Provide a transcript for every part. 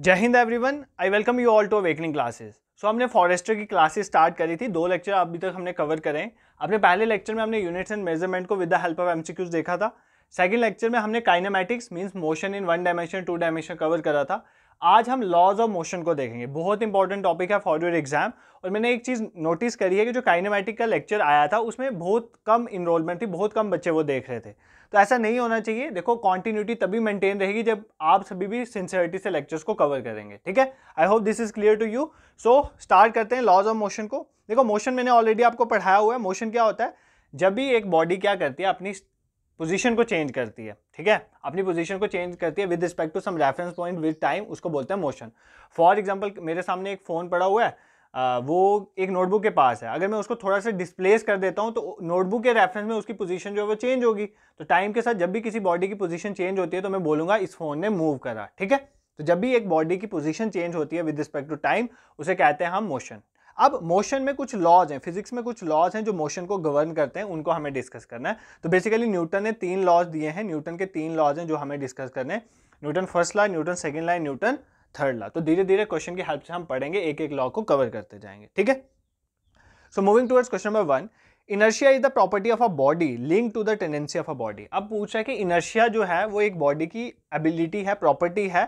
जय हिंद everyone I welcome you all to awakening classes so हमने फॉरेस्टर की क्लासेस स्टार्ट करी थी दो लेक्चर अभी तक हमने कवर करें अपने पहले लेक्चर में हमने यूनिट्स एंड मेजरमेंट को with the help of MCQs देखा था सेकंड लेक्चर में हमने kinematics means motion in one dimension two dimension cover करा था आज हम लॉज ऑफ मोशन को देखेंगे बहुत इंपॉर्टेंट टॉपिक है फॉर योर एग्जाम और मैंने एक चीज़ नोटिस करी है कि जो काइनामेटिक का लेक्चर आया था उसमें बहुत कम इनरोलमेंट थी बहुत कम बच्चे वो देख रहे थे तो ऐसा नहीं होना चाहिए देखो कॉन्टिन्यूटी तभी मेंटेन रहेगी जब आप सभी भी सिंसियरिटी से लेक्चर्स को कवर करेंगे ठीक है I hope this is clear to you so start करते हैं लॉज ऑफ मोशन को देखो मोशन मैंने ऑलरेडी आपको पढ़ाया हुआ है मोशन क्या होता है जब भी एक बॉडी क्या करती है अपनी पोजिशन को चेंज करती है ठीक है अपनी पोजिशन को चेंज करती है with respect to some reference point with time उसको बोलते हैं मोशन फॉर एग्जाम्पल मेरे सामने एक फ़ोन पड़ा हुआ है वो एक नोटबुक के पास है अगर मैं उसको थोड़ा सा डिस्प्लेस कर देता हूँ तो नोटबुक के रेफरेंस में उसकी पोजीशन जो है वो चेंज होगी तो टाइम के साथ जब भी किसी बॉडी की पोजीशन चेंज होती है तो मैं बोलूँगा इस फ़ोन ने मूव करा ठीक है तो जब भी एक बॉडी की पोजीशन चेंज होती है विद रिस्पेक्ट टू टाइम उसे कहते हैं हम मोशन अब मोशन में कुछ लॉज हैं फिजिक्स में कुछ लॉज हैं जो मोशन को गवर्न करते हैं उनको हमें डिस्कस करना है तो बेसिकली न्यूटन ने तीन लॉज दिए हैं न्यूटन के तीन लॉज हैं जो हमें डिस्कस करने हैं Newton first law Newton second law Newton third law तो धीरे धीरे क्वेश्चन की हेल्प से हम पढ़ेंगे एक एक लॉ को कवर करते जाएंगे ठीक है so moving towards question number one inertia is the property of a body link to the tendency of a body अब पूछ रहा है कि इनर्शिया जो है वो एक बॉडी की एबिलिटी है प्रॉपर्टी है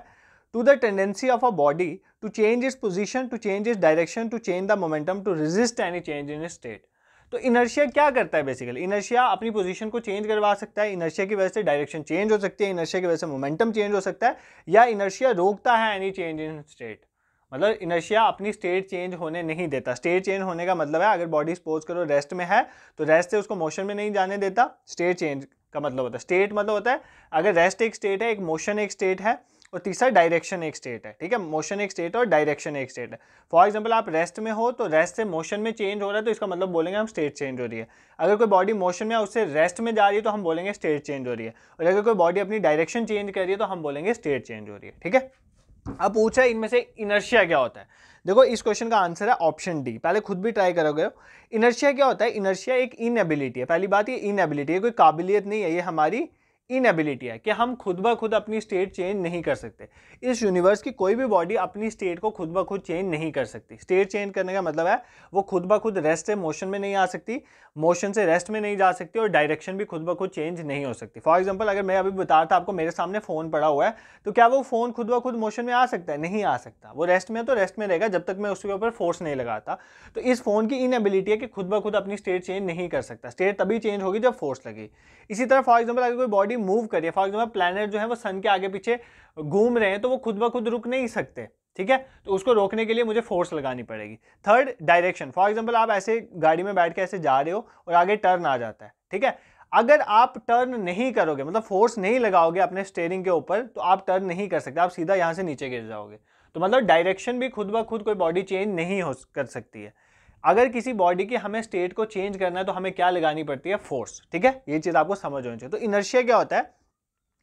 to the tendency of a body to change is position to change is direction to change the momentum to resist any change in state तो इनर्शिया क्या करता है बेसिकली इनर्शिया अपनी पोजीशन को change करवा सकता है इनर्शिया की वजह से डायरेक्शन चेंज हो सकती है इनर्शिया की वजह से मोमेंटम चेंज हो सकता है या इनर्शिया रोकता है एनी चेंज इन स्टेट मतलब इनर्शिया अपनी स्टेट चेंज होने नहीं देता स्टेट चेंज होने का मतलब है अगर बॉडी स्पोज करो रेस्ट में है तो रेस्ट से उसको मोशन में नहीं जाने देता स्टेट चेंज का मतलब होता है स्टेट मतलब होता है अगर रेस्ट एक स्टेट है एक मोशन एक स्टेट है और तीसरा डायरेक्शन एक स्टेट है ठीक है मोशन एक स्टेट है और डायरेक्शन एक स्टेट है फॉर एग्जाम्पल आप रेस्ट में हो तो रेस्ट से मोशन में चेंज हो रहा है तो इसका मतलब बोलेंगे हम स्टेट चेंज हो रही है अगर कोई बॉडी मोशन में उससे रेस्ट में जा रही है तो हम बोलेंगे स्टेट चेंज हो रही है और अगर कोई बॉडी अपनी डायरेक्शन चेंज कर रही है तो हम बोलेंगे स्टेट चेंज हो रही है ठीक है अब पूछा है इनमें से इनर्शिया क्या होता है देखो इस क्वेश्चन का आंसर है ऑप्शन डी पहले खुद भी ट्राई करोगे हो इनर्शिया क्या होता है इनर्शिया एक इनएबिलिटी है पहली बात ये इनएबिलिटी है कोई काबिलियत नहीं है ये हमारी इनएबिलिटी है कि हम खुद ब खुद अपनी स्टेट चेंज नहीं कर सकते इस यूनिवर्स की कोई भी बॉडी अपनी स्टेट को खुद ब खुद चेंज नहीं कर सकती स्टेट चेंज करने का मतलब है वो खुद ब खुद रेस्ट से मोशन में नहीं आ सकती मोशन से रेस्ट में नहीं जा सकती और डायरेक्शन भी खुद ब खुद चेंज नहीं हो सकती फॉर एग्जाम्पल अगर मैं अभी बता रहा था आपको मेरे सामने फ़ोन पड़ा हुआ है तो क्या वो फ़ोन खुद ब खुद मोशन में आ सकता है नहीं आ सकता वो रेस्ट में तो रेस्ट में रहेगा जब तक मैं उसके ऊपर फोर्स नहीं लगाता तो इस फ़ोन की इनएबिलिटी है कि खुद ब खुद अपनी स्टेट चेंज नहीं कर सकता स्टेट तभी चेंज होगी जब फोर्स लगी इसी तरह फॉर एग्जाम्पल अगर कोई बॉडी भी मूव कर रही है फॉर एग्जाम्पल प्लानट जो है वो सन के आगे पीछे घूम रहे हैं तो वो खुद ब खुद रुक नहीं सकते ठीक है तो उसको रोकने के लिए मुझे फोर्स लगानी पड़ेगी थर्ड डायरेक्शन फॉर एग्जाम्पल आप ऐसे गाड़ी में बैठ के ऐसे जा रहे हो और आगे टर्न आ जाता है ठीक है अगर आप टर्न नहीं करोगे मतलब फोर्स नहीं लगाओगे अपने स्टेयरिंग के ऊपर तो आप टर्न नहीं कर सकते आप सीधा यहाँ से नीचे गिर जाओगे तो मतलब डायरेक्शन भी खुद ब खुद कोई बॉडी चेंज नहीं हो कर सकती है अगर किसी बॉडी की हमें स्टेट को चेंज करना है तो हमें क्या लगानी पड़ती है फोर्स ठीक है ये चीज़ आपको समझ होनी चाहिए तो इनर्शिया क्या होता है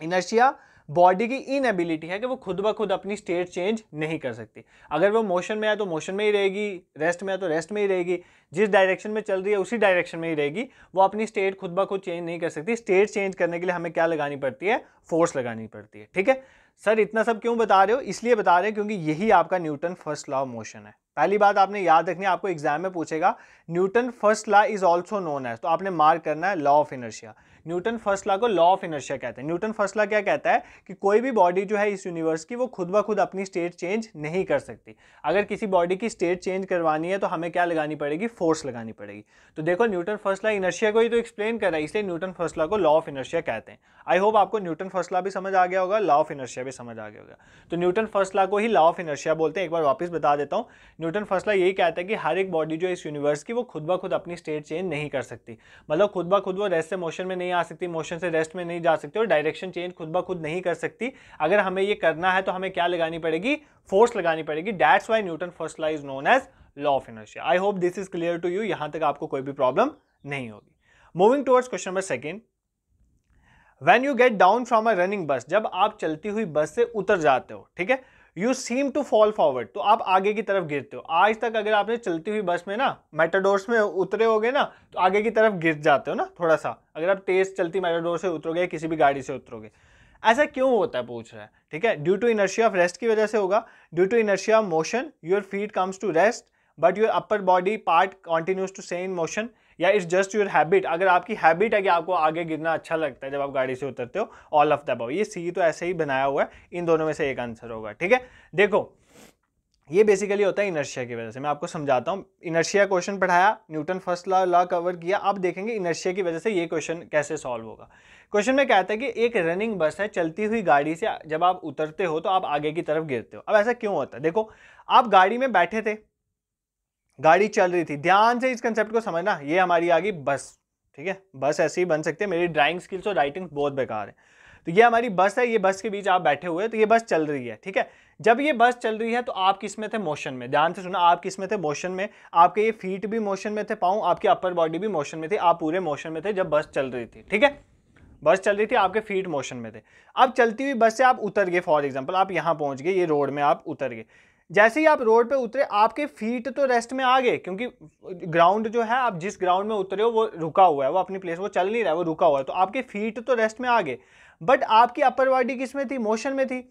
इनर्शिया बॉडी की इनएबिलिटी है कि वो खुद ब खुद अपनी स्टेट चेंज नहीं कर सकती अगर वो मोशन में है तो मोशन में ही रहेगी रेस्ट में है तो रेस्ट में ही रहेगी जिस डायरेक्शन में चल रही है उसी डायरेक्शन में ही रहेगी वो अपनी स्टेट खुद ब खुद चेंज नहीं कर सकती स्टेट चेंज करने के लिए हमें क्या लगानी पड़ती है फोर्स लगानी पड़ती है ठीक है सर इतना सब क्यों बता रहे हो इसलिए बता रहे हैं क्योंकि यही आपका Newton first law of motion है पहली बात आपने याद रखनी है आपको एग्जाम में पूछेगा Newton first law is also known as तो आपने मार्क करना है law of inertia Newton first law को लॉ ऑफ इनर्शिया कहते हैं न्यूटन फर्स्ट लॉ क्या कहता है कि कोई भी बॉडी जो है इस यूनिवर्स की वो खुद ब खुद अपनी स्टेट चेंज नहीं कर सकती अगर किसी बॉडी की स्टेट चेंज करवानी है तो हमें क्या लगानी पड़ेगी फोर्स लगानी पड़ेगी तो देखो न्यूटन फर्स्ट लॉ इनर्शिया को ही तो एक्सप्लेन कर रहा है इसलिए न्यूटन फर्स्ट लॉ को लॉ ऑफ इनर्शिया कहते हैं आई होप आपको न्यूटन फर्स्ट लॉ भी समझ आ गया होगा लॉ ऑफ इनर्शिया भी समझ आ गया होगा तो न्यूटन फर्स्ट लॉ को ही लॉ ऑफ इनर्शिया बोलते हैं एक बार वापस बता देता हूँ न्यूटन फर्स्ट लॉ यही कहता है कि हर एक बॉडी जो इस यूनिवर्स की वो खुद ब खुद अपनी स्टेट चेंज नहीं कर सकती मतलब खुद ब खुद वो रेस्ट से मोशन में नहीं आ सकती मोशन से रेस्ट में नहीं जा सकती और डायरेक्शन चेंज खुद ब खुद नहीं कर सकती अगर हमें ये करना है तो हमें क्या लगानी पड़ेगी फोर्स लगानी पड़ेगी that's why Newton first law is known as law of inertia I hope this is clear to you यहाँ तक आपको कोई भी प्रॉब्लम नहीं होगी moving towards question number second when you get down from a running bus जब आप चलती हुई बस से उतर जाते हो ठीक है you seem to fall forward तो आप आगे की तरफ गिरते हो आज तक अगर आपने चलती हुई बस में ना मेटाडोर्स में उतरे होगे ना तो आगे की तरफ गिर जाते हो ना थोड़ा सा अगर आप तेज चलती मेटाडोर से उतरोगे या किसी भी गाड़ी से उतरोगे ऐसा क्यों होता है पूछ रहा है ठीक है due to inertia of rest की वजह से होगा due to inertia motion your feet comes to rest but your upper body part continues to same motion या इट्स जस्ट योर हैबिट अगर आपकी हैबिट है कि आपको आगे गिरना अच्छा लगता है जब आप गाड़ी से उतरते हो ऑल ऑफ द अबव ये सी तो ऐसे ही बनाया हुआ है इन दोनों में से एक आंसर होगा ठीक है देखो ये बेसिकली होता है इनर्शिया की वजह से मैं आपको समझाता हूँ इनर्शिया क्वेश्चन पढ़ाया Newton first law law cover किया आप देखेंगे इनर्शिया की वजह से ये क्वेश्चन कैसे सॉल्व होगा क्वेश्चन में कहता है कि एक रनिंग बस है चलती हुई गाड़ी से जब आप उतरते हो तो आप आगे की तरफ गिरते हो अब ऐसा क्यों होता है देखो आप गाड़ी में बैठे थे गाड़ी चल रही थी ध्यान से इस कंसेप्ट को समझना ये हमारी आ गई बस ठीक है बस ऐसे ही बन सकते हैं मेरी ड्राइंग स्किल्स और राइटिंग बहुत बेकार है तो ये हमारी बस है ये बस के बीच आप बैठे हुए तो ये बस चल रही है ठीक है जब ये बस चल रही है तो आप किस में थे मोशन में ध्यान से सुना आप किस में थे मोशन में आपके ये फीट भी मोशन में थे पाँव आपकी अपर बॉडी भी मोशन में थी आप पूरे मोशन में थे जब बस चल रही थी ठीक है बस चल रही थी आपके फीट मोशन में थे अब चलती हुई बस से आप उतर गए फॉर एग्जाम्पल आप यहाँ पहुँच गए ये रोड में आप उतर गए जैसे ही आप रोड पे उतरे आपके फीट तो रेस्ट में आ गए क्योंकि ग्राउंड जो है आप जिस ग्राउंड में उतरे हो वो रुका हुआ है वो अपनी प्लेस वो चल नहीं रहा है वो रुका हुआ है तो आपके फीट तो रेस्ट में आ गए बट आपकी अपर बॉडी किस में थी मोशन में थी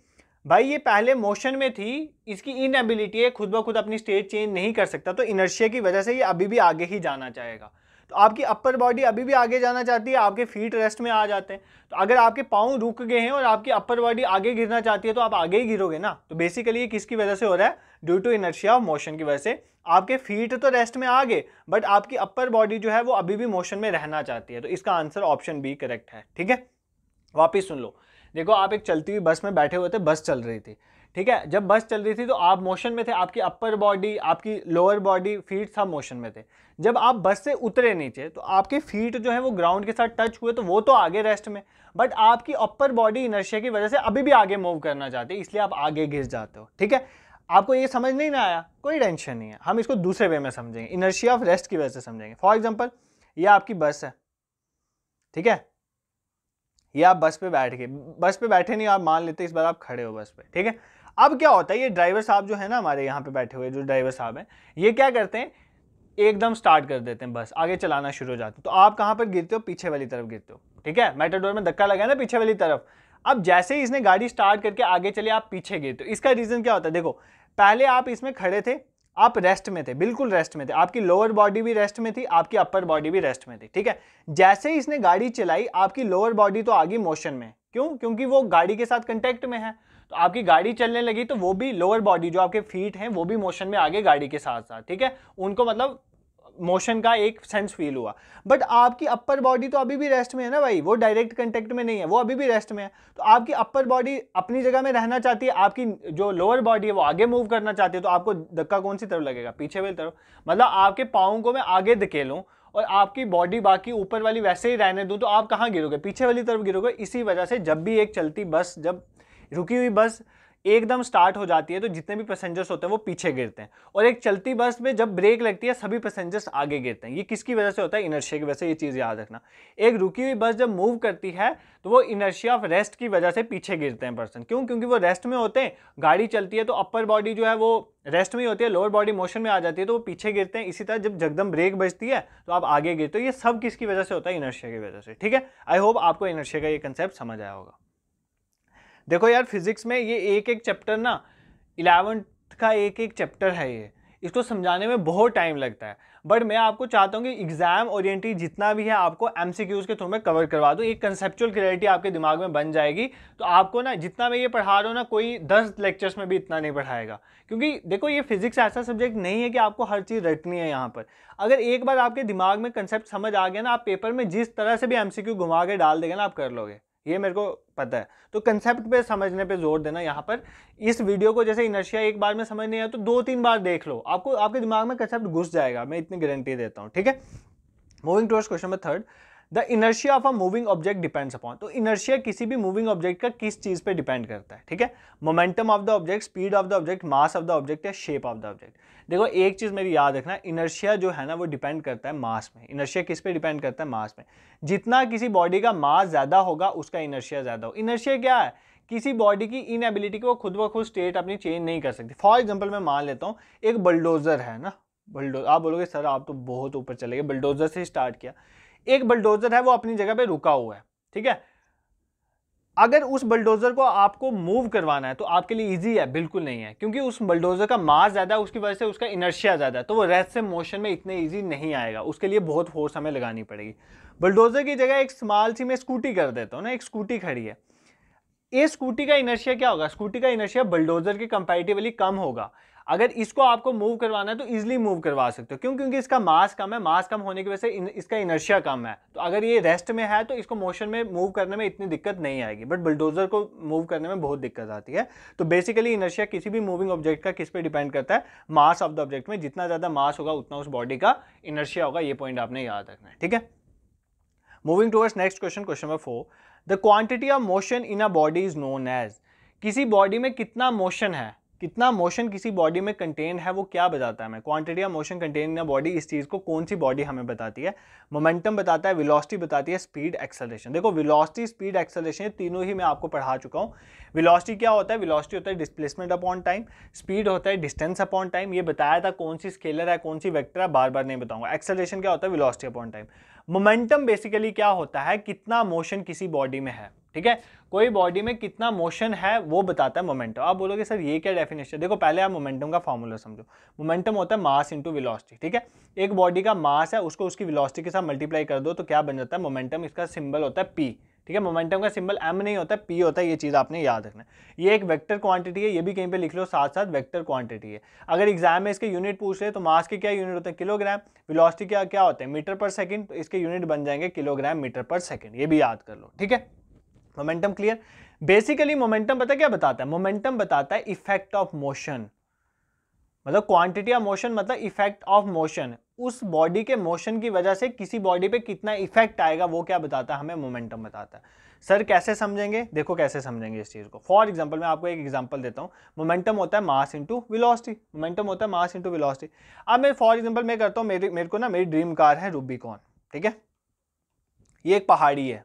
भाई ये पहले मोशन में थी इसकी इनएबिलिटी है खुद ब खुद अपनी स्टेट चेंज नहीं कर सकता तो इनर्शिया की वजह से ये अभी भी आगे ही जाना चाहेगा तो आपकी अपर बॉडी अभी भी आगे जाना चाहती है आपके फीट रेस्ट में आ जाते हैं तो अगर आपके पाँव रुक गए हैं और आपकी अपर बॉडी आगे गिरना चाहती है तो आप आगे ही गिरोगे ना तो बेसिकली ये किसकी वजह से हो रहा है due to inertia of motion की वजह से आपके फीट तो रेस्ट में आ गए बट आपकी अपर बॉडी जो है वो अभी भी मोशन में रहना चाहती है तो इसका आंसर ऑप्शन बी करेक्ट है ठीक है वापिस सुन लो देखो आप एक चलती हुई बस में बैठे हुए थे बस चल रही थी ठीक है जब बस चल रही थी तो आप मोशन में थे आपकी अपर बॉडी आपकी लोअर बॉडी फीट सब मोशन में थे जब आप बस से उतरे नीचे तो आपके फीट जो है वो ग्राउंड के साथ टच हुए तो वो तो आगे रेस्ट में बट आपकी अपर बॉडी इनर्शिया की वजह से अभी भी आगे मूव करना चाहते इसलिए आप आगे घिस जाते हो ठीक है आपको ये समझ नहीं ना आया कोई टेंशन नहीं है हम इसको दूसरे वे में समझेंगे इनर्शिया ऑफ रेस्ट की वजह से समझेंगे फॉर एग्जाम्पल ये आपकी बस है ठीक है ये आप बस पे बैठ गए बस पे बैठे नहीं आप मान लेते इस बार आप खड़े हो बस पे ठीक है अब क्या होता है ये ड्राइवर साहब जो है ना हमारे यहाँ पे बैठे हुए जो ड्राइवर साहब हैं ये क्या करते हैं एकदम स्टार्ट कर देते हैं बस आगे चलाना शुरू हो जाता है तो आप कहाँ पर गिरते हो पीछे वाली तरफ गिरते हो ठीक है मेटाडोर में धक्का लगाया ना पीछे वाली तरफ अब जैसे ही इसने गाड़ी स्टार्ट करके आगे चले आप पीछे गिरते हो इसका रीज़न क्या होता है देखो पहले आप इसमें खड़े थे आप रेस्ट में थे बिल्कुल रेस्ट में थे आपकी लोअर बॉडी भी रेस्ट में थी आपकी अपर बॉडी भी रेस्ट में थी ठीक है जैसे ही इसने गाड़ी चलाई आपकी लोअर बॉडी तो आ गई मोशन में क्यों क्योंकि वो गाड़ी के साथ कंटेक्ट में है तो आपकी गाड़ी चलने लगी तो वो भी लोअर बॉडी जो आपके फीट हैं वो भी मोशन में आगे गाड़ी के साथ साथ ठीक है उनको मतलब मोशन का एक सेंस फील हुआ बट आपकी अपर बॉडी तो अभी भी रेस्ट में है ना भाई वो डायरेक्ट कंटेक्ट में नहीं है वो अभी भी रेस्ट में है तो आपकी अपर बॉडी अपनी जगह में रहना चाहती है आपकी जो लोअर बॉडी है वो आगे मूव करना चाहती है तो आपको धक्का कौन सी तरफ लगेगा पीछे वाली तरफ मतलब आपके पाओं को मैं आगे धकेलूँ और आपकी बॉडी बाकी ऊपर वाली वैसे ही रहने दूँ तो आप कहाँ गिरोगे पीछे वाली तरफ गिरोगे इसी वजह से जब भी एक चलती बस जब रुकी हुई बस एकदम स्टार्ट हो जाती है तो जितने भी पैसेंजर्स होते हैं वो पीछे गिरते हैं और एक चलती बस में जब ब्रेक लगती है सभी पैसेंजर्स आगे गिरते हैं ये किसकी वजह से होता है इनर्शिया की वजह से ये चीज़ याद रखना एक रुकी हुई बस जब मूव करती है तो वो इनर्शिया ऑफ रेस्ट की वजह से पीछे गिरते हैं पर्सन क्यों क्योंकि वो रेस्ट में होते हैं गाड़ी चलती है तो अपर बॉडी जो है वो रेस्ट में ही होती है लोअर बॉडी मोशन में आ जाती है तो वो पीछे गिरते हैं इसी तरह जब जगदम ब्रेक बजती है तो आप आगे गिरते हो ये सब किसकी वजह से होता है इनर्शिया की वजह से ठीक है आई होप आपको इनर्शिया का ये कंसेप्ट समझ आया होगा देखो यार फिजिक्स में ये एक एक चैप्टर ना इलेवंथ का एक एक चैप्टर है ये इसको समझाने में बहुत टाइम लगता है बट मैं आपको चाहता हूँ कि एग्जाम ओरिएंटेड जितना भी है आपको एम के थ्रू में कवर करवा दूँ एक कंसेप्चुअल क्लियरिटी आपके दिमाग में बन जाएगी तो आपको ना जितना मैं ये पढ़ा रहा हूँ ना कोई दस लेक्चर्स में भी इतना नहीं पढ़ाएगा क्योंकि देखो ये फिजिक्स ऐसा सब्जेक्ट नहीं है कि आपको हर चीज़ रटनी है यहाँ पर अगर एक बार आपके दिमाग में कंसेप्ट समझ आ गया ना आप पेपर में जिस तरह से भी एम घुमा के डाल देंगे ना आप कर लोगे ये मेरे को पता है तो कंसेप्ट पे समझने पे जोर देना यहाँ पर इस वीडियो को जैसे इनर्शिया एक बार में समझ नहीं आया तो दो तीन बार देख लो आपको आपके दिमाग में कंसेप्ट घुस जाएगा मैं इतनी गारंटी देता हूँ ठीक है moving towards question number third the inertia of a moving object depends upon तो इनर्शिया किसी भी मूविंग ऑब्जेक्ट का किस चीज़ पे डिपेंड करता है ठीक है momentum of the object speed of the object mass of the object या शेप ऑफ द ऑब्जेक्ट देखो एक चीज़ मेरी याद रखना इनर्शिया जो है ना वो डिपेंड करता है मास में इनर्शिया किस पे डिपेंड करता है मास में जितना किसी बॉडी का मास ज़्यादा होगा उसका इनर्शिया ज़्यादा हो इनर्शिया क्या है किसी बॉडी की इनएबिलिटी को खुद ब खुद स्टेट अपनी चेंज नहीं कर सकती फॉर एग्जाम्पल मैं मान लेता हूँ एक बल्डोज़र है ना बल्डोज आप बोलोगे सर आप तो बहुत ऊपर चले गए बल्डोजर से स्टार्ट किया एक बल्डोजर है वो अपनी जगह पे रुका हुआ है ठीक है अगर उस बलडोज़र को आपको मूव करवाना है तो आपके लिए इजी है बिल्कुल नहीं है क्योंकि उस बलडोज़र का मास ज़्यादा है उसकी वजह से उसका इनर्शिया ज़्यादा है तो वो रेस्ट से मोशन में इतने इजी नहीं आएगा उसके लिए बहुत फोर्स हमें लगानी पड़ेगी बलडोज़र की जगह एक स्मॉल सी मैं स्कूटी कर देता हूँ ना एक स्कूटी खड़ी है ये स्कूटी का इनर्शिया क्या होगा स्कूटी का इनर्शिया बलडोज़र के कंपेरिटिवली कम होगा अगर इसको आपको मूव करवाना है तो इजिली मूव करवा सकते हो क्यों क्योंकि इसका मास कम है मास कम होने की वजह से इन, इसका इनर्शिया कम है तो अगर ये रेस्ट में है तो इसको मोशन में मूव करने में इतनी दिक्कत नहीं आएगी बट बुलडोजर को मूव करने में बहुत दिक्कत आती है तो बेसिकली इनर्शिया किसी भी मूविंग ऑब्जेक्ट का किस पर डिपेंड करता है मास ऑफ द ऑब्जेक्ट में जितना ज़्यादा मास होगा उतना उस बॉडी का इनर्शिया होगा ये पॉइंट आपने याद रखना है ठीक है moving towards next question question number four the quantity of motion in a body is known as किसी बॉडी में कितना मोशन है कितना मोशन किसी बॉडी में कंटेन है वो क्या बताता है हमें quantity of motion contain in body इस चीज़ को कौन सी बॉडी हमें बताती है मोमेंटम बताता है विलॉसिटी बताती है स्पीड एक्सेलरेशन देखो विलॉसिटी स्पीड एक्सेलरेशन तीनों ही मैं आपको पढ़ा चुका हूँ विलॉसिटी क्या होता है विलॉसिटी होता है डिस्प्लेसमेंट अपॉन टाइम स्पीड होता है डिस्टेंस अपॉन टाइम ये बताया था कौन सी स्केलर है कौन सी वैक्टर है बार बार नहीं बताऊँगा एक्सलेशन क्या होता है velocity upon time momentum basically क्या होता है कितना मोशन किसी बॉडी में है ठीक है कोई बॉडी में कितना मोशन है वो बताता है मोमेंटम आप बोलोगे सर ये क्या डेफिनेशन देखो पहले आप मोमेंटम का फॉर्मूला समझो मोमेंटम होता है मास इंटू वेलोसिटी ठीक है एक बॉडी का मास है उसको उसकी वेलोसिटी के साथ मल्टीप्लाई कर दो तो क्या बन जाता है मोमेंटम इसका सिंबल होता है पी ठीक है मोमेंटम का सिंबल एम नहीं होता पी होता है ये चीज़ आपने याद रखना ये एक वेक्टर क्वांटिटी है ये भी कहीं पे लिख लो साथ साथ वेक्टर क्वांटिटी है अगर एग्जाम में इसके यूनिट पूछ रहे तो मास के क्या यूनिट होते हैं किलोग्राम विलॉसिटी क्या क्या होते हैं मीटर पर तो इसके यूनिट बन जाएंगे किलोग्राम मीटर पर सेकंड ये भी याद कर लो ठीक है मोमेंटम क्लियर बेसिकली मोमेंटम पता क्या बताता है मोमेंटम बताता है इफेक्ट ऑफ मोशन मतलब क्वांटिटी ऑफ मोशन मतलब इफेक्ट ऑफ मोशन उस बॉडी के मोशन की वजह से किसी बॉडी पे कितना इफेक्ट आएगा वो क्या बताता है हमें मोमेंटम बताता है सर कैसे समझेंगे देखो कैसे समझेंगे इस चीज़ को फॉर एग्जाम्पल मैं आपको एक एग्जाम्पल देता हूँ मोमेंटम होता है मास इंटू विलॉसिटी मोमेंटम होता है मास इंटू विलॉसिटी अब मैं फॉर एग्जाम्पल मैं करता हूँ मेरे मेरे को ना मेरी ड्रीम कार है रूबी कॉन ठीक है ये एक पहाड़ी है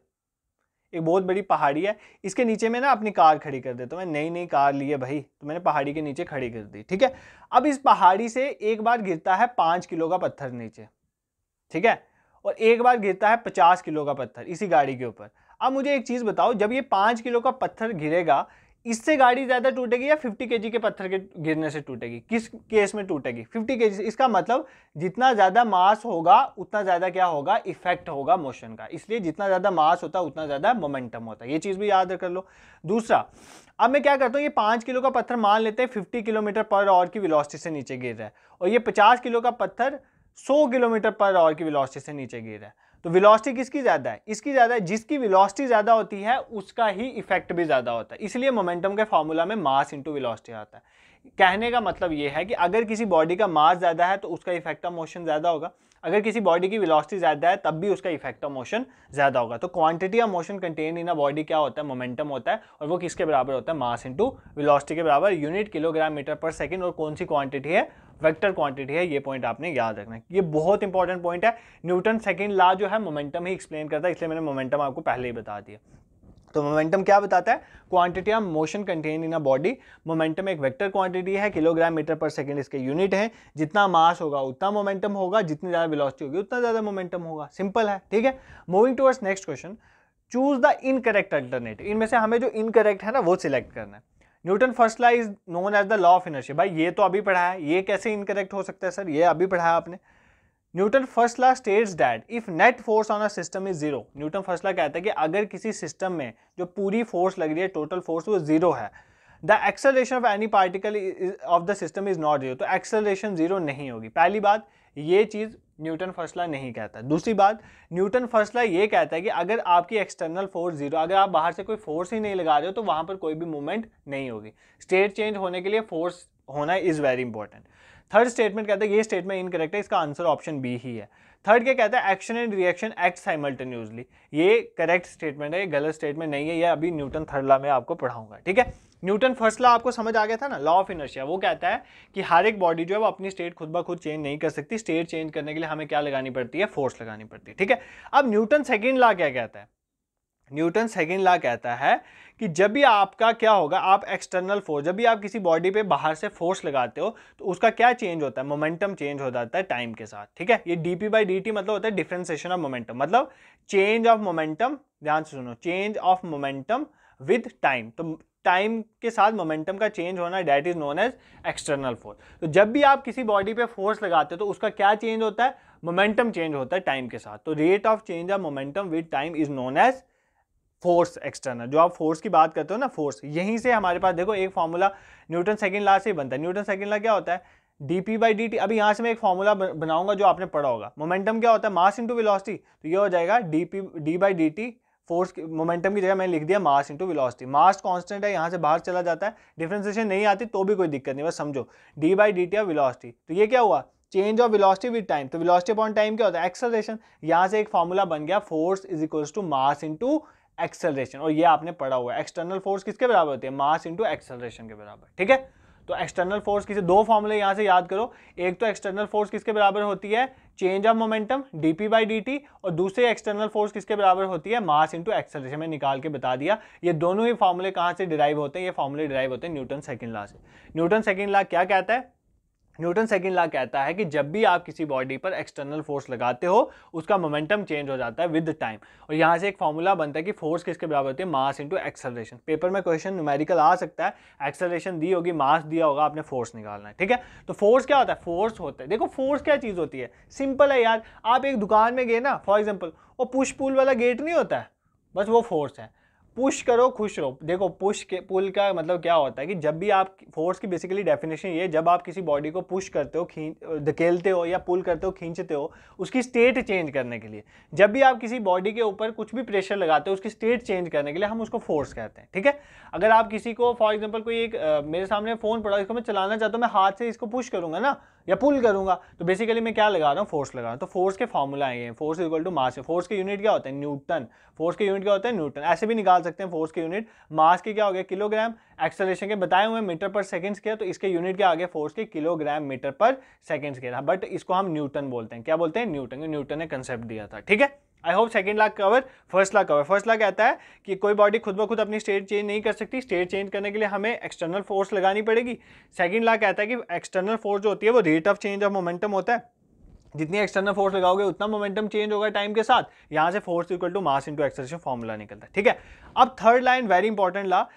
एक बहुत बड़ी पहाड़ी है इसके नीचे मैं ना अपनी कार खड़ी कर देता तो हूँ मैं नई नई कार ली है भाई तो मैंने पहाड़ी के नीचे खड़ी कर दी ठीक है अब इस पहाड़ी से एक बार गिरता है पाँच किलो का पत्थर नीचे ठीक है और एक बार गिरता है पचास किलो का पत्थर इसी गाड़ी के ऊपर अब मुझे एक चीज़ बताओ जब ये पाँच किलो का पत्थर गिरेगा इससे गाड़ी ज़्यादा टूटेगी या 50 केजी के पत्थर के गिरने से टूटेगी किस केस में टूटेगी 50 केजी इसका मतलब जितना ज़्यादा मास होगा उतना ज़्यादा क्या होगा इफेक्ट होगा मोशन का इसलिए जितना ज़्यादा मास होता है उतना ज़्यादा मोमेंटम होता है ये चीज़ भी याद कर लो दूसरा अब मैं क्या करता हूँ ये पाँच किलो का पत्थर मान लेते हैं फिफ्टी किलोमीटर पर आवर की विलॉसिटी से नीचे गिर रहा है और ये पचास किलो का पत्थर सौ किलोमीटर पर आवर की विलॉसिटी से नीचे गिर रहा है तो विलॉसिटी किसकी ज़्यादा है इसकी ज़्यादा है जिसकी विलॉसिटी ज़्यादा होती है उसका ही इफेक्ट भी ज़्यादा होता है इसलिए मोमेंटम के फॉर्मूला में मास इंटू विलॉसिटी आता है कहने का मतलब यह है कि अगर किसी बॉडी का मास ज़्यादा है तो उसका इफेक्ट ऑफ मोशन ज़्यादा होगा अगर किसी बॉडी की विलॉसिटी ज़्यादा है तब भी उसका इफेक्ट ऑफ मोशन ज़्यादा होगा तो quantity of motion contain in a body क्या होता है मोमेंटम होता है और वो किसके बराबर होता है मास इंटू विलॉसिटी के बराबर unit kilogram metre per second और कौन सी क्वांटिटी है वेक्टर क्वांटिटी है ये पॉइंट आपने याद रखना है ये बहुत इंपॉर्टेंट पॉइंट है न्यूटन सेकेंड लॉ जो है मोमेंटम ही एक्सप्लेन करता है इसलिए मैंने मोमेंटम आपको पहले ही बता दिया तो मोमेंटम क्या बताता है quantity of motion contain in a body momentum एक वेक्टर क्वांटिटी है किलोग्राम मीटर पर सेकंड इसके यूनिट हैं जितना मास होगा उतना मोमेंटम होगा जितनी ज़्यादा वेलोसिटी होगी उतना ज़्यादा मोमेंटम होगा सिंपल है ठीक है moving towards next question choose the incorrect alternative इनमें से हमें जो इनकरेक्ट है ना वो सिलेक्ट करना है Newton first law is known as the law of inertia भाई ये तो अभी पढ़ा है ये कैसे इनकरेक्ट हो सकता है सर ये अभी पढ़ा है आपने Newton first law states that if net force on a system is zero Newton first law कहता है कि अगर किसी सिस्टम में जो पूरी फोर्स लग रही है टोटल फोर्स वो जीरो है the acceleration of any particle of the system is not zero तो एक्सेलरेशन जीरो नहीं होगी पहली बात ये चीज़ न्यूटन फर्स्टला नहीं कहता दूसरी बात न्यूटन फर्स्टला ये कहता है कि अगर आपकी एक्सटर्नल फोर्स जीरो अगर आप बाहर से कोई फोर्स ही नहीं लगा रहे हो तो वहाँ पर कोई भी मूवमेंट नहीं होगी स्टेट चेंज होने के लिए फोर्स होना is very important third statement कहता है ये स्टेटमेंट इनकरेक्ट है इसका आंसर ऑप्शन बी ही है थर्ड क्या कहता है action and reaction act simultaneously ये करेक्ट स्टेटमेंट है ये गलत स्टेटमेंट नहीं है ये अभी न्यूटन थर्डला में आपको पढ़ाऊंगा ठीक है न्यूटन फर्स्ट लॉ आपको समझ आ गया था ना लॉ ऑफ इनर्शिया वो कहता है कि हर एक बॉडी जो है वो अपनी स्टेट खुद ब खुद चेंज नहीं कर सकती स्टेट चेंज करने के लिए हमें क्या लगानी पड़ती है फोर्स लगानी पड़ती है ठीक है अब न्यूटन सेकेंड लॉ क्या कहता है न्यूटन सेकेंड लॉ कहता है कि जब भी आपका क्या होगा आप एक्सटर्नल फोर्स जब भी आप किसी बॉडी पे बाहर से फोर्स लगाते हो तो उसका क्या चेंज होता है मोमेंटम चेंज हो जाता है टाइम के साथ ठीक है ये D P by D T मतलब होता है डिफ्रेंसिएशन ऑफ मोमेंटम मतलब चेंज ऑफ मोमेंटम ध्यान से सुनो change of momentum with time तो टाइम के साथ मोमेंटम का चेंज होना that is known as external force तो जब भी आप किसी बॉडी पे फोर्स लगाते हो तो उसका क्या चेंज होता है मोमेंटम चेंज होता है टाइम के साथ तो rate of change of momentum with time is known as force external जो आप फोर्स की बात करते हो ना फोर्स यहीं से हमारे पास देखो एक फॉर्मूला न्यूटन सेकेंड ला से ही बनता है न्यूटन सेकेंड ला क्या होता है D P by D T अभी यहाँ से मैं एक फॉर्मूला बनाऊंगा जो आपने पढ़ा होगा मोमेंटम क्या होता है मास इंटू वेलोसिटी तो ये हो जाएगा D P D by D T force momentum की जगह मैंने लिख दिया mass into velocity mass constant है यहाँ से बाहर चला जाता है डिफ्रेंसिएशन नहीं आती तो भी कोई दिक्कत नहीं बस समझो D by D T of velocity तो ये क्या हुआ change of velocity with time तो वेलोसिटी अपॉन टाइम क्या होता है एक्सेलरेशन यहाँ से एक फॉर्मूला बन गया force is equals to mass into acceleration और ये आपने पढ़ा हुआ है एक्सटर्नल फोर्स किसके बराबर होती है मास इंटू एक्सेलरेशन के बराबर ठीक है तो एक्सटर्नल फोर्स किसी दो फॉर्मूले यहाँ से याद करो एक तो एक्सटर्नल फोर्स किसके बराबर होती है change of momentum D P by D T और दूसरे एक्सटर्नल फोर्स किसके बराबर होती है मास इंटू एक्सलेशन में निकाल के बता दिया ये दोनों ही फॉर्मूले कहाँ से डिराइव होते हैं ये फॉर्मूले डिराइव होते हैं न्यूटन सेकंड लॉ से न्यूटन सेकंड लॉ क्या कहता है न्यूटन सेकेंड लॉ कहता है कि जब भी आप किसी बॉडी पर एक्सटर्नल फोर्स लगाते हो उसका मोमेंटम चेंज हो जाता है विद टाइम और यहाँ से एक फॉर्मूला बनता है कि फोर्स किसके बराबर होती है मास इंटू एक्सेलरेशन पेपर में क्वेश्चन न्यूमेरिकल आ सकता है एक्सेलरेशन दी होगी मास दिया होगा आपने फोर्स निकालना है ठीक है तो फोर्स क्या होता है फोर्स होता है देखो फोर्स क्या चीज़ होती है सिंपल है यार आप एक दुकान में गए ना फॉर एग्जाम्पल वो पुश पुल वाला गेट नहीं होता है बस वो फोर्स है पुश करो खुश रहो देखो पुश के पुल का मतलब क्या होता है कि जब भी आप फोर्स की बेसिकली डेफिनेशन ये जब आप किसी बॉडी को पुश करते हो खींच धकेलते हो या पुल करते हो खींचते हो उसकी स्टेट चेंज करने के लिए जब भी आप किसी बॉडी के ऊपर कुछ भी प्रेशर लगाते हो उसकी स्टेट चेंज करने के लिए हम उसको फोर्स कहते हैं ठीक है अगर आप किसी को फॉर एग्जाम्पल कोई एक आ, मेरे सामने फ़ोन पड़ा इसको मैं चलाना चाहता हूँ मैं हाथ से इसको पुश करूंगा ना या पुल करूंगा तो बेसिकली मैं क्या लगा रहा हूँ फोर्स लगा रहा हूँ तो फोर्स के फॉर्मूला आए हैं force equal to mass force के यूनिट क्या होता है न्यूटन फोर्स के यूनिट क्या होता है न्यूटन ऐसे भी निकाल सकते हैं फोर्स के यूनिट मास के क्या हो गया किलोग्राम एक्सलेशन के बताए हुए मीटर पर सेकंड्स के तो इसके यूनिट के आगे फोर्स के किलोग्राम मीटर पर सेकंड्स के था बट इसको हम न्यूटन बोलते हैं क्या बोलते हैं न्यूटन न्यूटन ने कंसेप्ट दिया था ठीक है I hope second law cover first law cover first law कहता है कि कोई बॉडी खुद ब खुद अपनी स्टेट चेंज नहीं कर सकती स्टेट चेंज करने के लिए हमें एक्सटर्नल फोर्स लगानी पड़ेगी सेकेंड लाख कहता है कि एक्सटर्नल फोर्स जो होती है वो rate of change of momentum होता है जितनी एक्सटर्नल फोर्स लगाओगे उतना मोमेंटम चेंज होगा टाइम के साथ यहाँ से force equal to mass into acceleration formula निकलता है ठीक है अब third line very important law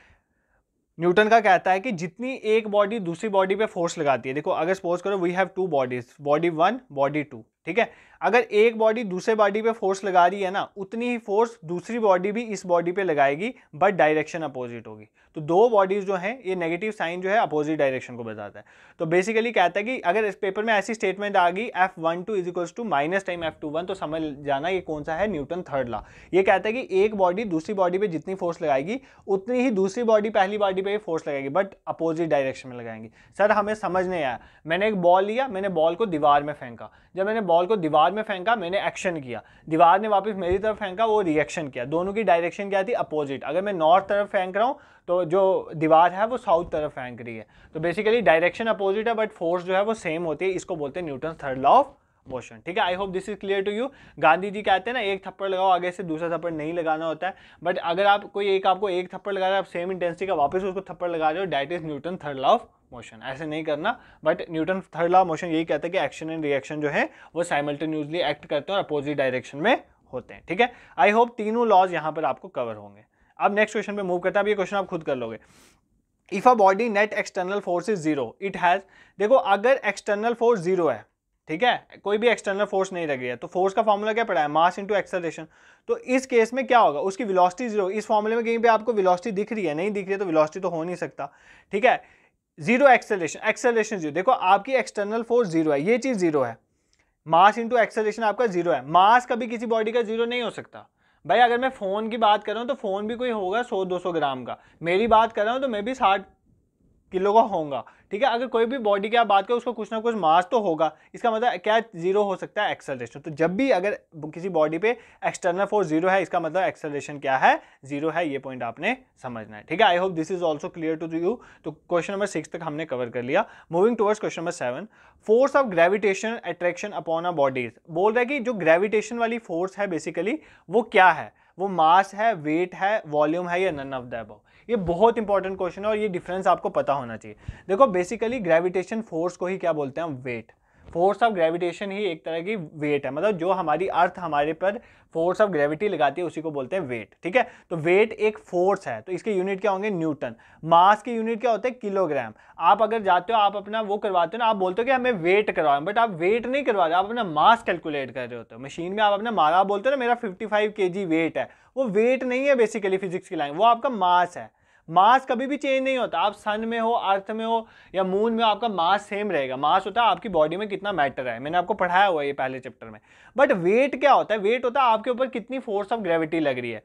Newton का कहता है कि जितनी एक बॉडी दूसरी बॉडी पे फोर्स लगाती है देखो अगर सपोज करो we have two bodies body one body two ठीक है अगर एक बॉडी दूसरे बॉडी पे फोर्स लगा रही है ना उतनी ही फोर्स दूसरी बॉडी भी इस बॉडी पे लगाएगी बट डायरेक्शन अपोजिट होगी तो दो बॉडीज जो हैं ये नेगेटिव साइन जो है अपोजिट डायरेक्शन को बताता है तो बेसिकली कहता है कि अगर इस पेपर में ऐसी स्टेटमेंट आ गई F one two is equals to minus time F two one तो समझ जाना ये कौन सा है न्यूटन थर्ड ला ये कहता है कि एक बॉडी दूसरी बॉडी पर जितनी फोर्स लगाएगी उतनी ही दूसरी बॉडी पहली बॉडी पर फोर्स लगाएगी बट अपोजिट डायरेक्शन में लगाएंगी सर हमें समझ नहीं आया मैंने एक बॉल लिया मैंने बॉल को दीवार में फेंका जब मैंने बॉल बॉल को दीवार में फेंका मैंने एक्शन किया दीवार ने वापस मेरी तरफ फेंका वो रिएक्शन किया दोनों की डायरेक्शन क्या थी अपोजिट अगर मैं नॉर्थ तरफ फेंक रहा हूँ तो जो दीवार है वो साउथ तरफ फेंक रही है तो बेसिकली डायरेक्शन अपोजिट है बट फोर्स जो है वो सेम होती है इसको बोलते हैं Newton third law of motion ठीक है I hope this is clear to you Gandhi ji कहते हैं ना एक थप्पड़ लगाओ आगे से दूसरा थप्पड़ नहीं लगाना होता है बट अगर आप कोई एक आपको एक थप्पड़ लगा रहे हो आप सेम इंटेंसिटी का वापस उसको थप्पड़ लगा रहे हो that is Newton third law of motion ऐसे नहीं करना but Newton third law motion यही कहता है कि एक्शन एंड रिएक्शन जो है वो साइमल्टेन्यूसली एक्ट करते हैं और अपोजिट डायरेक्शन में होते हैं ठीक है आई होप तीनों लॉज यहाँ पर आपको कवर होंगे अब नेक्स्ट क्वेश्चन पे मूव करते हैं अब ये क्वेश्चन आप खुद कर लोगे if a body net external force is zero it has देखो अगर एक्सटर्नल फोर्स जीरो है ठीक है कोई भी एक्सटर्नल फोर्स नहीं लग रही है तो फोर्स का फॉर्मूला क्या पड़ा है मास इंटू एक्सलेशन तो इस केस में क्या होगा उसकी विलॉसिटी जीरो इस फॉर्मूले में कहीं पर आपको विलॉसिटी दिख रही है नहीं दिख रही है तो विलॉसिटी तो हो नहीं सकता ठीक है जीरो एक्सेलेशन एक्सेलरेशन जीरो देखो आपकी एक्सटर्नल फोर्स जीरो है ये चीज़ जीरो है मास इंटू एक्सेलरेशन आपका जीरो है मास कभी किसी बॉडी का जीरो नहीं हो सकता भाई अगर मैं फ़ोन की बात कर रहा हूँ तो फ़ोन भी कोई होगा सौ दो सौ ग्राम का मेरी बात कर रहा हूँ तो मैं भी साठ किलो का होगा ठीक है अगर कोई भी बॉडी की आप बात करें उसको कुछ ना कुछ मास तो होगा इसका मतलब क्या जीरो हो सकता है एक्सेलरेशन तो जब भी अगर किसी बॉडी पे एक्सटर्नल फोर्स जीरो है इसका मतलब एक्सेलरेशन क्या है जीरो है ये पॉइंट आपने समझना है ठीक है I hope this is also clear to you तो क्वेश्चन नंबर सिक्स तक हमने कवर कर लिया moving towards question number seven force of gravitation attraction upon a bodies बोल रहे कि जो ग्रेविटेशन वाली फोर्स है बेसिकली वो क्या है वो मास है वेट है वॉल्यूम है या नन ऑफ द ये बहुत इंपॉर्टेंट क्वेश्चन है और ये डिफरेंस आपको पता होना चाहिए देखो बेसिकली ग्रेविटेशन फोर्स को ही क्या बोलते हैं वेट फोर्स ऑफ ग्रेविटेशन ही एक तरह की वेट है मतलब जो हमारी अर्थ हमारे पर फोर्स ऑफ ग्रेविटी लगाती है उसी को बोलते हैं वेट ठीक है तो वेट एक फोर्स है तो इसके यूनिट क्या होंगे न्यूटन मास के यूनिट क्या होते हैं किलोग्राम आप अगर जाते हो आप अपना वो करवाते हो ना आप बोलते हो कि हमें वेट करवाए बट आप वेट नहीं करवा रहे आप अपना मास कैलकुलेट कर रहे होते हो मशीन में आप अपना मारा बोलते हो ना मेरा फिफ्टी फाइव वेट है वो वेट नहीं है बेसिकली फिजिक्स की लाइन वो आपका मास है मास कभी भी चेंज नहीं होता आप सन में हो अर्थ में हो या मून में आपका मास सेम रहेगा मास होता है आपकी बॉडी में कितना मैटर है मैंने आपको पढ़ाया हुआ है ये पहले चैप्टर में बट वेट क्या होता है वेट होता है आपके ऊपर कितनी फोर्स ऑफ ग्रेविटी लग रही है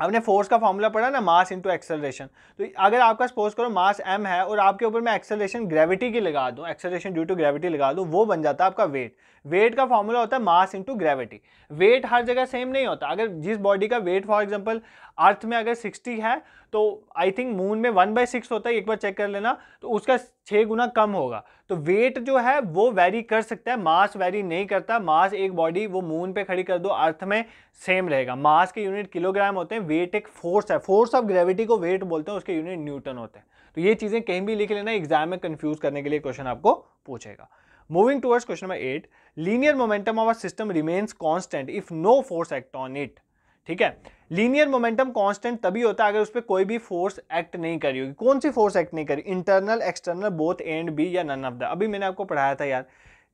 आपने फोर्स का फॉर्मूला पढ़ा ना मास इंटू एक्सेलरेशन तो अगर आपका सपोज करो मास एम है और आपके ऊपर मैं एक्सेलरेशन ग्रेविटी की लगा दूँ एक्सेलरेशन ड्यू टू ग्रेविटी लगा दूँ वो बन जाता है आपका वेट वेट का फॉर्मूला होता है मास इंटू ग्रेविटी वेट हर जगह सेम नहीं होता अगर जिस बॉडी का वेट फॉर एग्जाम्पल अर्थ में अगर सिक्सटी है तो आई थिंक मून में वन बाई सिक्स होता है एक बार चेक कर लेना तो उसका छः गुना कम होगा तो वेट जो है वो वेरी कर सकता है मास वेरी नहीं करता मास एक बॉडी वो मून पे खड़ी कर दो अर्थ में सेम रहेगा मास के यूनिट किलोग्राम होते हैं वेट एक फोर्स है फोर्स ऑफ ग्रेविटी को वेट बोलते हैं उसके यूनिट न्यूटन होते हैं तो ये चीज़ें कहीं भी लिख लेना एग्जाम में कन्फ्यूज करने के लिए क्वेश्चन आपको पूछेगा moving towards question number eight linear momentum of a system remains constant if no force act on it ठीक है लीनियर मोमेंटम कॉन्स्टेंट तभी होता है अगर उस पर कोई भी फोर्स एक्ट नहीं करी होगी कौन सी फोर्स एक्ट नहीं करी internal external both and B या नन ऑफ द अभी मैंने आपको पढ़ाया था यार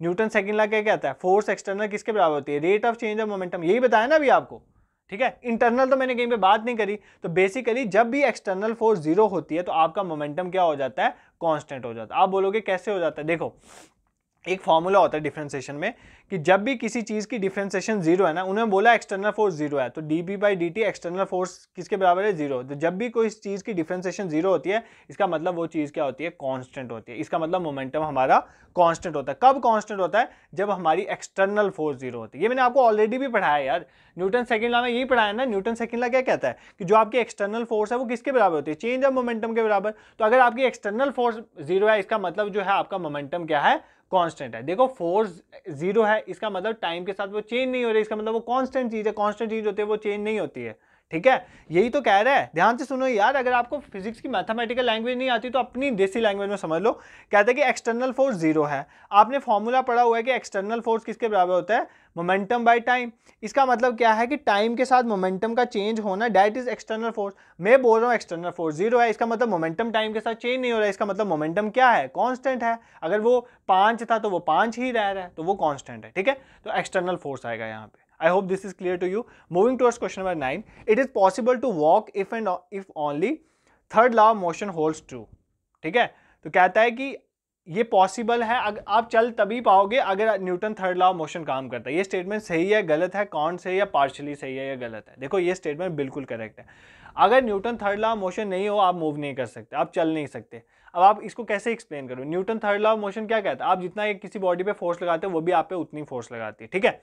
न्यूटन सेकंड ला क्या कहता है फोर्स एक्सटर्नल किसके बराबर होती है rate of change of momentum यही बताया ना अभी आपको ठीक है इंटरनल तो मैंने कहीं पे बात नहीं करी तो बेसिकली जब भी एक्सटर्नल फोर्स जीरो होती है तो आपका मोमेंटम क्या हो जाता है कांस्टेंट हो जाता है आप बोलोगे कैसे हो जाता है देखो एक फॉर्मूला होता है डिफ्रेंसिएशन में कि जब भी किसी चीज़ की डिफ्रेंसिएशन जीरो है ना उन्होंने बोला एक्सटर्नल फोर्स जीरो है तो D B by D T external force किसके बराबर है जीरो तो जब भी कोई चीज़ की डिफ्रेंसिएशन जीरो होती है इसका मतलब वो चीज़ क्या होती है कांस्टेंट होती है इसका मतलब मोमेंटम हमारा कॉन्स्टेंट होता है कब कॉन्स्टेंट होता है जब हमारी एक्सटर्नल फोर्स जीरो होती है ये मैंने आपको ऑलरेडी भी पढ़ाया यार न्यूटन सेकंड लॉ में यही पढ़ाया ना न्यूटन सेकंड लॉ क्या कहता है कि जो आपकी एक्सटर्नल फोर्स है वो किसके बराबर होती है चेंज ऑफ मोमेंटम के बराबर तो अगर आपकी एक्सटर्नल फोर्स जीरो है इसका मतलब जो है आपका मोमेंटम क्या है कांस्टेंट है देखो फोर्स जीरो है इसका मतलब टाइम के साथ वो चेंज नहीं हो रही इसका मतलब वो कांस्टेंट चीज़ है कांस्टेंट चीज़ होती है वो चेंज नहीं होती है ठीक है यही तो कह रहा है ध्यान से सुनो यार अगर आपको फिजिक्स की मैथमेटिकल लैंग्वेज नहीं आती तो अपनी देसी लैंग्वेज में समझ लो कहते हैं कि एक्सटर्नल फोर्स जीरो है आपने फॉर्मूला पढ़ा हुआ है कि एक्सटर्नल फोर्स किसके बराबर होता है मोमेंटम बाय टाइम इसका मतलब क्या है कि टाइम के साथ मोमेंटम का चेंज होना डैट इज एक्सटर्नल फोर्स मैं बोल रहा हूँ एक्सटर्नल फोर्स जीरो है इसका मतलब मोमेंटम टाइम के साथ चेंज नहीं हो रहा है इसका मतलब मोमेंटम क्या है कॉन्स्टेंट है अगर वो पाँच था तो वो पाँच ही रह रहा है तो वो कॉन्स्टेंट है ठीक है तो एक्सटर्नल फोर्स आएगा यहाँ पर I hope this is clear to you. Moving towards question number 9. It is possible to walk if and if only third law of motion holds true. ठीक है तो कहता है कि ये पॉसिबल है अगर आप चल तभी पाओगे अगर Newton third law of motion काम करता है ये स्टेटमेंट सही है गलत है कौन सही है पार्शली सही है या गलत है देखो ये स्टेटमेंट बिल्कुल करेक्ट है अगर Newton third law of motion नहीं हो आप मूव नहीं कर सकते आप चल नहीं सकते अब आप इसको कैसे एक्सप्लेन करो Newton third law of motion क्या कहता है आप जितना एक किसी बॉडी पर फोर्स लगाते हो वो भी आप पे उतनी फोर्स लगाती है ठीक है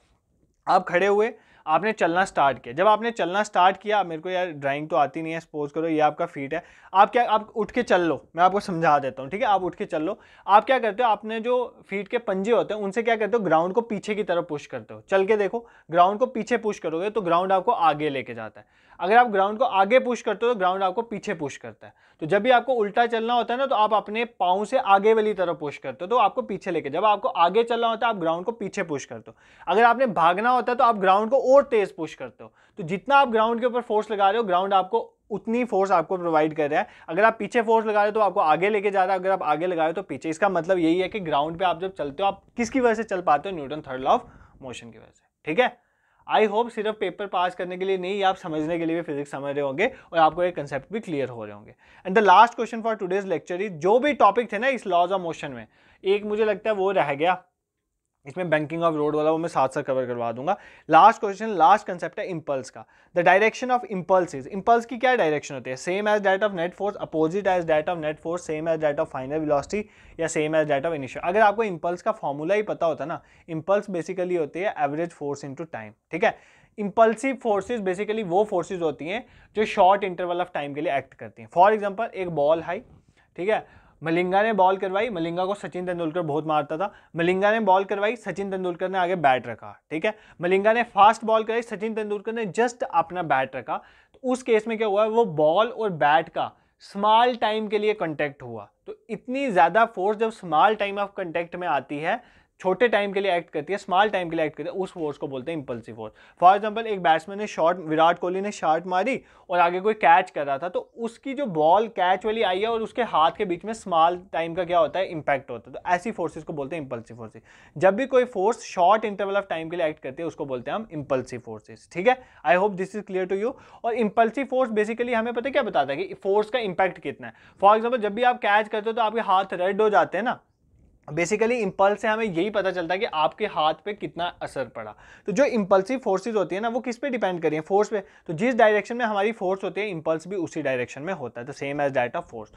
आप खड़े हुए आपने चलना स्टार्ट किया जब आपने चलना स्टार्ट किया मेरे को यार ड्राइंग तो आती नहीं है सपोज करो ये आपका फीट है आप क्या आप उठ के चल लो मैं आपको समझा देता हूँ ठीक है आप उठ के चल लो आप क्या करते हो आपने जो फीट के पंजे होते हैं उनसे क्या करते हो ग्राउंड को पीछे की तरफ पुश करते हो चल के देखो ग्राउंड को पीछे पुश करोगे तो ग्राउंड आपको आगे लेके जाता है अगर आप ग्राउंड को आगे पुश करते हो तो ग्राउंड आपको पीछे पुश करता है तो जब भी आपको उल्टा चलना होता है ना तो आप अपने पाँव से आगे वाली तरफ पुश करते हो तो आपको पीछे लेके जब आपको आगे चलना होता है आप ग्राउंड को पीछे पुश करते हो अगर आपने भागना होता है तो आप ग्राउंड को और तेज़ पुश करते हो तो जितना आप ग्राउंड के ऊपर फोर्स लगा रहे हो ग्राउंड आपको उतनी फोर्स आपको प्रोवाइड कर रहा है अगर आप पीछे फोर्स लगा रहे हो तो आपको आगे लेके जा रहा है अगर आप आगे लगा रहे हो तो पीछे इसका मतलब यही है कि ग्राउंड पे आप जब चलते हो आप किसकी वजह से चल पाते हो Newton third law of motion की वजह से ठीक है आई होप सिर्फ पेपर पास करने के लिए नहीं आप समझने के लिए भी फिजिक्स समझ रहे होंगे और आपको ये कंसेप्ट भी क्लियर हो रहे होंगे and the last question for today's lecture is जो भी टॉपिक थे ना इस लॉज ऑफ मोशन में एक मुझे लगता है वो रह गया इसमें बैंकिंग ऑफ रोड वाला वो मैं साथ साथ कवर करवा दूंगा लास्ट क्वेश्चन लास्ट कंसेप्ट है इम्पल्स का the direction of impulse impulse की क्या डायरेक्शन होती है same as that of net force opposite as that of net force same as that of final velocity या same as that of initial अगर आपको impulse का formula ही पता होता ना इम्पल्स बेसिकली होती है एवरेज फोर्स इंटू टाइम ठीक है इम्पल्सिव फोर्सेज बेसिकली वो फोर्सेज होती हैं जो शॉर्ट इंटरवल ऑफ टाइम के लिए एक्ट करती हैं फॉर एग्जाम्पल एक बॉल हाई ठीक है मलिंगा ने बॉल करवाई मलिंगा को सचिन तेंदुलकर बहुत मारता था मलिंगा ने बॉल करवाई सचिन तेंदुलकर ने आगे बैट रखा ठीक है मलिंगा ने फास्ट बॉल कराई सचिन तेंदुलकर ने जस्ट अपना बैट रखा तो उस केस में क्या हुआ वो बॉल और बैट का स्मॉल टाइम के लिए कंटेक्ट हुआ तो इतनी ज़्यादा फोर्स जब स्मॉल टाइम ऑफ कंटेक्ट में आती है छोटे टाइम के लिए एक्ट करती है स्मॉल टाइम के लिए एक्ट करती है उस फोर्स को बोलते हैं इंपल्सिव फोर्स फॉर एग्जांपल एक बैट्समैन ने शॉट विराट कोहली ने शॉट मारी और आगे कोई कैच कर रहा था तो उसकी जो बॉल कैच वाली आई है और उसके हाथ के बीच में स्मॉल टाइम का क्या होता है इंपैक्ट होता है तो ऐसी फोर्सेज को बोलते हैं इंपल्सिव फोर्सेज जब भी कोई force short interval of time के लिए एक्ट करती है उसको बोलते हैं हम इंपल्सिव फोर्सेज ठीक है I hope this is clear to you और इंपल्सिव फोर्स बेसिकली हमें पता क्या बताता है कि फोर्स का इंपैक्ट कितना है फॉर एग्जाम्पल जब भी आप कैच करते हो तो आपके हाथ रेड हो जाते हैं ना बेसिकली इम्पल्स से हमें यही पता चलता है कि आपके हाथ पे कितना असर पड़ा तो जो इम्पल्सिव फोर्सेज होती है ना वो किस पे डिपेंड करी है फोर्स पे तो जिस डायरेक्शन में हमारी फोर्स होती है इम्पल्स भी उसी डायरेक्शन में होता है तो same as that of force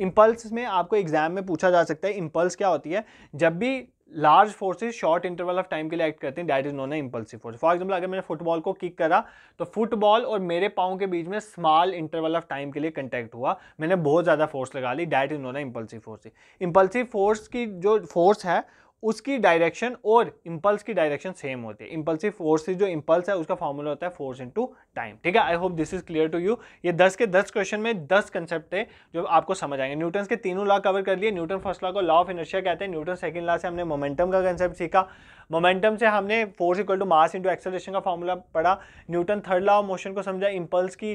impulse में आपको एग्जाम में पूछा जा सकता है इम्पल्स क्या होती है जब भी large forces short interval of time के लिए एक्ट करते हैं that is known a impulsive force for example अगर मैंने फुटबॉल को किक करा तो फुटबॉल और मेरे पाओं के बीच में स्मॉल इंटरवल ऑफ टाइम के लिए कंटेक्ट हुआ मैंने बहुत ज़्यादा फोर्स लगा ली that is known a impulsive force impulsive force की जो फोर्स है उसकी डायरेक्शन और इम्पल्स की डायरेक्शन सेम होती है इम्पल्सिव फोर्स जो इम्पल्स है उसका फॉर्मूला होता है फोर्स इंटू टाइम ठीक है I hope this is clear to you ये 10 के 10 क्वेश्चन में 10 कंसेप्ट है जो आपको समझ आएंगे न्यूटन के तीनों लॉ कवर कर लिए न्यूटन फर्स्ट लॉ को लॉ ऑफ इनर्शिया कहते हैं न्यूटन सेकंड लॉ से हमने मोमेंटम का कंसेप्ट सीखा मोमेंटम से हमने force equal to mass into acceleration का फॉर्मूला पढ़ा Newton third law of motion को समझा इम्पल्स की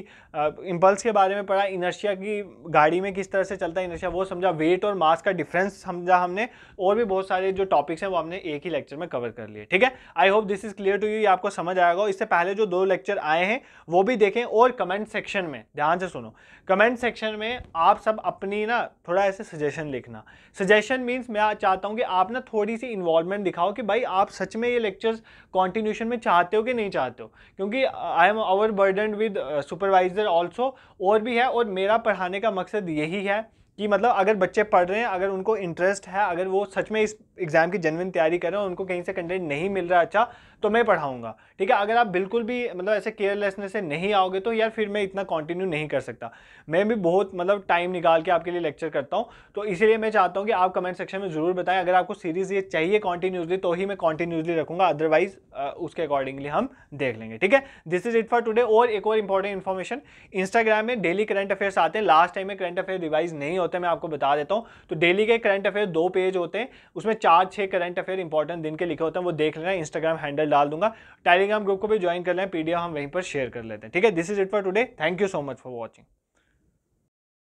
इम्पल्स के बारे में पढ़ा इनर्शिया की गाड़ी में किस तरह से चलता है इनर्शिया वो समझा वेट और मास का डिफरेंस समझा हमने और भी बहुत सारे जो टॉपिक्स हैं वो हमने एक ही लेक्चर में कवर कर लिए ठीक है I hope this is clear to you ये आपको समझ आएगा इससे पहले जो दो लेक्चर आए हैं वो भी देखें और कमेंट सेक्शन में ध्यान से सुनो कमेंट सेक्शन में आप सब अपनी ना थोड़ा ऐसे सजेशन लिखना सजेशन मीन्स मैं चाहता हूँ कि आप ना थोड़ी सी इन्वॉल्वमेंट दिखाओ कि भाई आप सच में ये लेक्चर्स कॉन्टिन्यूशन में चाहते हो कि नहीं चाहते हो क्योंकि I am our burden with supervisor also और भी है और मेरा पढ़ाने का मकसद यही है कि मतलब अगर बच्चे पढ़ रहे हैं अगर उनको इंटरेस्ट है अगर वो सच में इस एग्ज़ाम की जनविन तैयारी कर रहे हैं उनको कहीं से कंटेंट नहीं मिल रहा अच्छा तो मैं पढ़ाऊंगा ठीक है अगर आप बिल्कुल भी मतलब ऐसे केयरलेसनेस से नहीं आओगे तो यार फिर मैं इतना कंटिन्यू नहीं कर सकता मैं भी बहुत मतलब टाइम निकाल के आपके लिए लेक्चर करता हूँ तो इसीलिए मैं चाहता हूँ कि आप कमेंट सेक्शन में ज़रूर बताएं अगर आपको सीरीज़ ये चाहिए कॉन्टीन्यूसली तो ही मैं कॉन्टीन्यूसली रखूँगा अदरवाइज उसके अकॉर्डिंगली हम देख लेंगे ठीक है this is it for today और एक और इंपॉर्टेंट इन्फॉर्मेशन इंस्टाग्राम में डेली करंट अफेयर्स आते हैं लास्ट टाइम में करंट अफेयर रिवाइज नहीं होते मैं आपको बता देता हूँ तो डेली के करंट अफेयर दो पेज होते हैं उसमें चार छः करंट अफेयर इंपॉर्टेंट दिन के लिखे होते हैं वो देख लेना इंस्टाग्राम हैंडल प्रोफाइल डाल दूंगा टेलीग्राम ग्रुप को भी ज्वाइन कर लें पीडीएफ हम वहीं पर शेयर कर लेते हैं ठीक है this is it for today thank you so much for watching